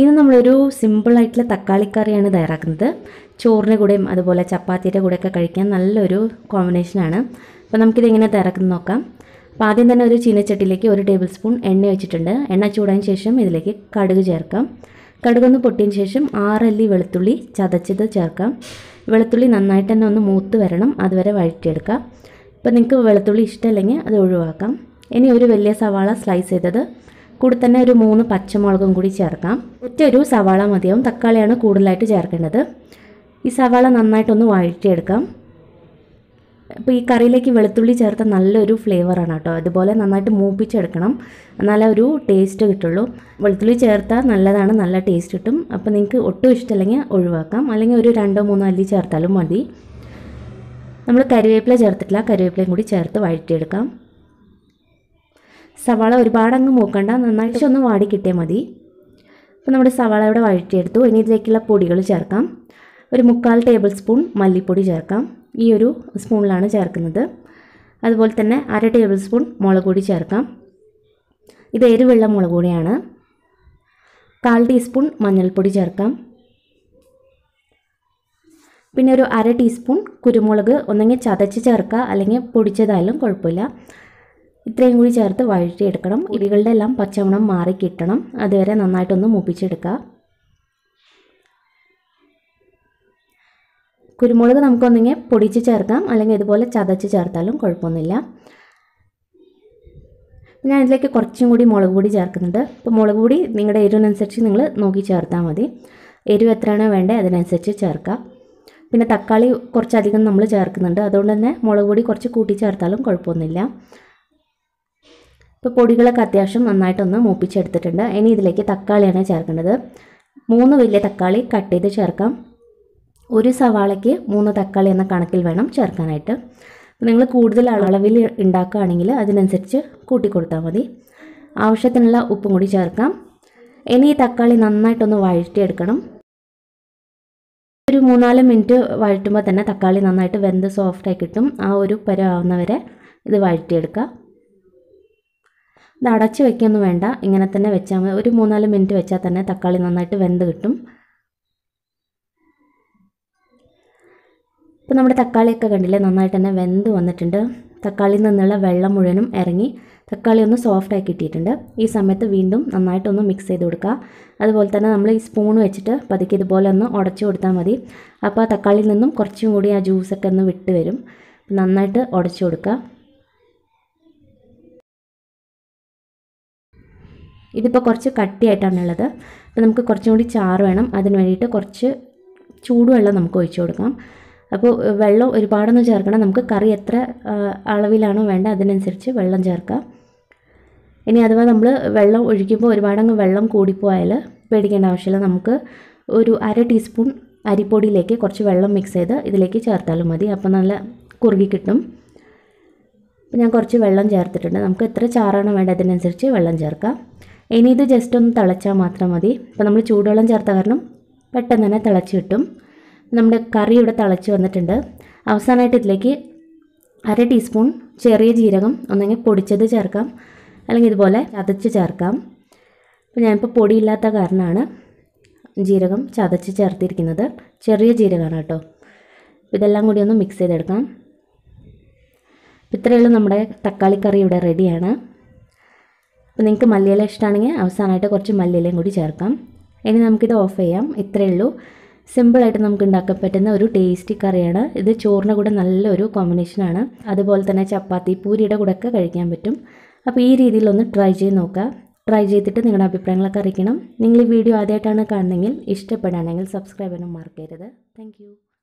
ഇന്ന് നമ്മളൊരു സിമ്പിളായിട്ടുള്ള തക്കാളി കറിയാണ് തയ്യാറാക്കുന്നത് ചോറിൻ്റെ കൂടെയും അതുപോലെ ചപ്പാത്തിയുടെ കൂടെയൊക്കെ കഴിക്കാൻ നല്ലൊരു കോമ്പിനേഷനാണ് അപ്പോൾ നമുക്കിത് എങ്ങനെ തയ്യാറാക്കുന്നത് നോക്കാം അപ്പോൾ ആദ്യം തന്നെ ഒരു ചീനച്ചട്ടിയിലേക്ക് ഒരു ടേബിൾ സ്പൂൺ എണ്ണ വെച്ചിട്ടുണ്ട് എണ്ണ ചൂടായതിന് ശേഷം ഇതിലേക്ക് കടുക് ചേർക്കാം കടുകൊന്ന് പൊട്ടിയതിന് ശേഷം ആറല്ലി വെളുത്തുള്ളി ചതച്ചത് ചേർക്കാം വെളുത്തുള്ളി നന്നായിട്ട് തന്നെ ഒന്ന് മൂത്ത് വരണം അതുവരെ വഴറ്റിയെടുക്കാം ഇപ്പോൾ നിങ്ങൾക്ക് വെളുത്തുള്ളി ഇഷ്ടമല്ലെങ്കിൽ അത് ഒഴിവാക്കാം ഇനി ഒരു വലിയ സവാള സ്ലൈസ് ചെയ്തത് കൂടി തന്നെ ഒരു മൂന്ന് പച്ചമുളകും കൂടി ചേർക്കാം ഒറ്റ ഒരു സവാള മതിയാവും തക്കാളിയാണ് കൂടുതലായിട്ട് ചേർക്കേണ്ടത് ഈ സവാള നന്നായിട്ടൊന്ന് വഴറ്റിയെടുക്കാം അപ്പോൾ ഈ കറിയിലേക്ക് വെളുത്തുള്ളി ചേർത്ത നല്ലൊരു ഫ്ലേവറാണ് കേട്ടോ അതുപോലെ നന്നായിട്ട് മൂപ്പിച്ചെടുക്കണം എന്നാലേ ഒരു ടേസ്റ്റ് കിട്ടുള്ളൂ വെളുത്തുള്ളി ചേർത്താൽ നല്ലതാണ് നല്ല ടേസ്റ്റ് കിട്ടും അപ്പോൾ നിങ്ങൾക്ക് ഒട്ടും ഇഷ്ടമല്ലെങ്കിൽ ഒഴിവാക്കാം അല്ലെങ്കിൽ ഒരു രണ്ടോ മൂന്നോ അല്ലി ചേർത്താലും മതി നമ്മൾ കരിവേപ്പില ചേർത്തിട്ടില്ല കരിവേപ്പിലയും കൂടി ചേർത്ത് വഴറ്റിയെടുക്കാം സവാള ഒരുപാട് അങ്ങ് മൂക്കണ്ട നന്നായിട്ട് ഒന്ന് വാടി കിട്ടിയാൽ മതി അപ്പോൾ നമ്മുടെ സവാള ഇവിടെ വഴറ്റിയെടുത്തു ഇനി ഇതിലേക്കുള്ള പൊടികൾ ചേർക്കാം ഒരു മുക്കാൽ ടേബിൾ സ്പൂൺ മല്ലിപ്പൊടി ചേർക്കാം ഈ ഒരു സ്പൂണിലാണ് ചേർക്കുന്നത് അതുപോലെ തന്നെ അര ടേബിൾ സ്പൂൺ മുളക് പൊടി ചേർക്കാം ഇത് എരുവെള്ള മുളക് പൊടിയാണ് കാൽ ടീസ്പൂൺ മഞ്ഞൾപ്പൊടി ചേർക്കാം പിന്നെ ഒരു അര ടീസ്പൂൺ കുരുമുളക് ഒന്നെങ്കിൽ ചതച്ച് ചേർക്കുക അല്ലെങ്കിൽ പൊടിച്ചതായാലും കുഴപ്പമില്ല ഇത്രയും കൂടി ചേർത്ത് വഴറ്റിയെടുക്കണം ഇലികളുടെ എല്ലാം പച്ചവണം മാറി കിട്ടണം അതുവരെ നന്നായിട്ടൊന്ന് മൂപ്പിച്ചെടുക്കുക കുരുമുളക് നമുക്കൊന്നിങ്ങനെ പൊടിച്ച് ചേർക്കാം അല്ലെങ്കിൽ ഇതുപോലെ ചതച്ച് ചേർത്താലും കുഴപ്പമൊന്നുമില്ല ഞാൻ ഇതിലേക്ക് കുറച്ചും കൂടി മുളക് പൊടി ചേർക്കുന്നുണ്ട് അപ്പോൾ മുളക് പൊടി നിങ്ങളുടെ എരിവിനനുസരിച്ച് നിങ്ങൾ നോക്കി ചേർത്താൽ മതി എരിവ് എത്രയാണോ വേണ്ടത് അതിനനുസരിച്ച് ചേർക്കുക പിന്നെ തക്കാളി കുറച്ചധികം നമ്മൾ ചേർക്കുന്നുണ്ട് അതുകൊണ്ട് തന്നെ മുളക് പൊടി കുറച്ച് കൂട്ടി ചേർത്താലും കുഴപ്പമൊന്നുമില്ല ഇപ്പോൾ പൊടികളൊക്കെ അത്യാവശ്യം നന്നായിട്ടൊന്ന് മൂപ്പിച്ചെടുത്തിട്ടുണ്ട് ഇനി ഇതിലേക്ക് തക്കാളിയാണ് ചേർക്കേണ്ടത് മൂന്ന് വലിയ തക്കാളി കട്ട് ചെയ്ത് ചേർക്കാം ഒരു സവാളയ്ക്ക് മൂന്ന് തക്കാളി എന്ന കണക്കിൽ വേണം ചേർക്കാനായിട്ട് നിങ്ങൾ കൂടുതൽ അളവിൽ ഉണ്ടാക്കുകയാണെങ്കിൽ അതിനനുസരിച്ച് കൂട്ടി മതി ആവശ്യത്തിനുള്ള ഉപ്പും കൂടി ചേർക്കാം ഇനി ഈ തക്കാളി നന്നായിട്ടൊന്ന് വഴറ്റിയെടുക്കണം ഒരു മൂന്നാല് മിനിറ്റ് വഴറ്റുമ്പോൾ തന്നെ തക്കാളി നന്നായിട്ട് വെന്ത് സോഫ്റ്റായി കിട്ടും ആ ഒരു പരമാവുന്നവരെ ഇത് വഴറ്റിയെടുക്കാം അടച്ചു വയ്ക്കൊന്നും വേണ്ട ഇങ്ങനെ തന്നെ വെച്ചാൽ മതി ഒരു മൂന്നാല് മിനിറ്റ് വെച്ചാൽ തന്നെ തക്കാളി നന്നായിട്ട് വെന്ത് കിട്ടും ഇപ്പോൾ നമ്മുടെ തക്കാളിയൊക്കെ കണ്ടില്ലേ നന്നായിട്ട് തന്നെ വെന്ത് വന്നിട്ടുണ്ട് തക്കാളിയിൽ നിന്നുള്ള വെള്ളം മുഴുവനും ഇറങ്ങി തക്കാളി ഒന്ന് സോഫ്റ്റായി കിട്ടിയിട്ടുണ്ട് ഈ സമയത്ത് വീണ്ടും നന്നായിട്ടൊന്ന് മിക്സ് ചെയ്ത് കൊടുക്കുക അതുപോലെ തന്നെ നമ്മൾ ഈ സ്പൂൺ വെച്ചിട്ട് പതുക്കെ ഇതുപോലെ ഒന്ന് ഉടച്ചു കൊടുത്താൽ മതി അപ്പോൾ തക്കാളിയിൽ നിന്നും കുറച്ചും കൂടി ആ ജ്യൂസൊക്കെ ഒന്ന് വിട്ട് വരും നന്നായിട്ട് ഉടച്ചു കൊടുക്കുക ഇതിപ്പോൾ കുറച്ച് കട്ടിയായിട്ടാണുള്ളത് അപ്പോൾ നമുക്ക് കുറച്ചും കൂടി ചാറ് വേണം അതിന് വേണ്ടിയിട്ട് കുറച്ച് ചൂടുവെള്ളം നമുക്ക് ഒഴിച്ചു കൊടുക്കാം അപ്പോൾ വെള്ളം ഒരുപാടൊന്നും ചേർക്കണം നമുക്ക് കറി എത്ര അളവിലാണോ വേണ്ട അതിനനുസരിച്ച് വെള്ളം ചേർക്കാം ഇനി അഥവാ നമ്മൾ വെള്ളം ഒഴിക്കുമ്പോൾ ഒരുപാടങ്ങ് വെള്ളം കൂടിപ്പോയാൽ പേടിക്കേണ്ട ആവശ്യമില്ല നമുക്ക് ഒരു അര ടീസ്പൂൺ അരിപ്പൊടിയിലേക്ക് കുറച്ച് വെള്ളം മിക്സ് ചെയ്ത് ഇതിലേക്ക് ചേർത്താലും മതി അപ്പോൾ നല്ല കുറുകി കിട്ടും ഞാൻ കുറച്ച് വെള്ളം ചേർത്തിട്ടുണ്ട് നമുക്ക് എത്ര ചാറാണോ വേണ്ടത് അതിനനുസരിച്ച് വെള്ളം ചേർക്കാം ഇനി ഇത് ജസ്റ്റ് ഒന്ന് തിളച്ചാൽ മാത്രം മതി അപ്പോൾ നമ്മൾ ചൂടുവെള്ളം ചേർത്ത കാരണം പെട്ടെന്ന് തന്നെ തിളച്ച് കിട്ടും നമ്മുടെ കറി ഇവിടെ തിളച്ച് വന്നിട്ടുണ്ട് അവസാനമായിട്ട് ഇതിലേക്ക് അര ടീസ്പൂൺ ചെറിയ ജീരകം ഒന്നെങ്കിൽ പൊടിച്ചത് ചേർക്കാം അല്ലെങ്കിൽ ഇതുപോലെ ചതച്ച് ചേർക്കാം അപ്പോൾ ഞാനിപ്പോൾ പൊടിയില്ലാത്ത കാരണമാണ് ജീരകം ചതച്ച് ചേർത്തിരിക്കുന്നത് ചെറിയ ജീരകമാണ് കേട്ടോ ഇതെല്ലാം കൂടി ഒന്ന് മിക്സ് ചെയ്തെടുക്കാം ഇത്രയുള്ള നമ്മുടെ തക്കാളി കറി ഇവിടെ റെഡിയാണ് അപ്പോൾ നിങ്ങൾക്ക് മല്ലിയില ഇഷ്ടമാണെങ്കിൽ അവസാനമായിട്ട് കുറച്ച് മല്ലിയിലയും കൂടി ചേർക്കാം ഇനി നമുക്കിത് ഓഫ് ചെയ്യാം ഇത്രയേ ഉള്ളൂ സിമ്പിളായിട്ട് നമുക്ക് ഉണ്ടാക്കാൻ പറ്റുന്ന ഒരു ടേസ്റ്റി കറിയാണ് ഇത് ചോറിൻ്റെ കൂടെ നല്ലൊരു കോമ്പിനേഷനാണ് അതുപോലെ തന്നെ ചപ്പാത്തി പൂരിയുടെ ഒക്കെ കഴിക്കാൻ പറ്റും അപ്പോൾ ഈ രീതിയിലൊന്ന് ട്രൈ ചെയ്ത് നോക്കുക ട്രൈ ചെയ്തിട്ട് നിങ്ങളുടെ അഭിപ്രായങ്ങളൊക്കെ അറിയിക്കണം നിങ്ങൾ ഈ വീഡിയോ ആദ്യമായിട്ടാണ് കാണുന്നതെങ്കിൽ ഇഷ്ടപ്പെടുകയാണെങ്കിൽ സബ്സ്ക്രൈബ് ചെയ്യാനും മറക്കരുത് താങ്ക്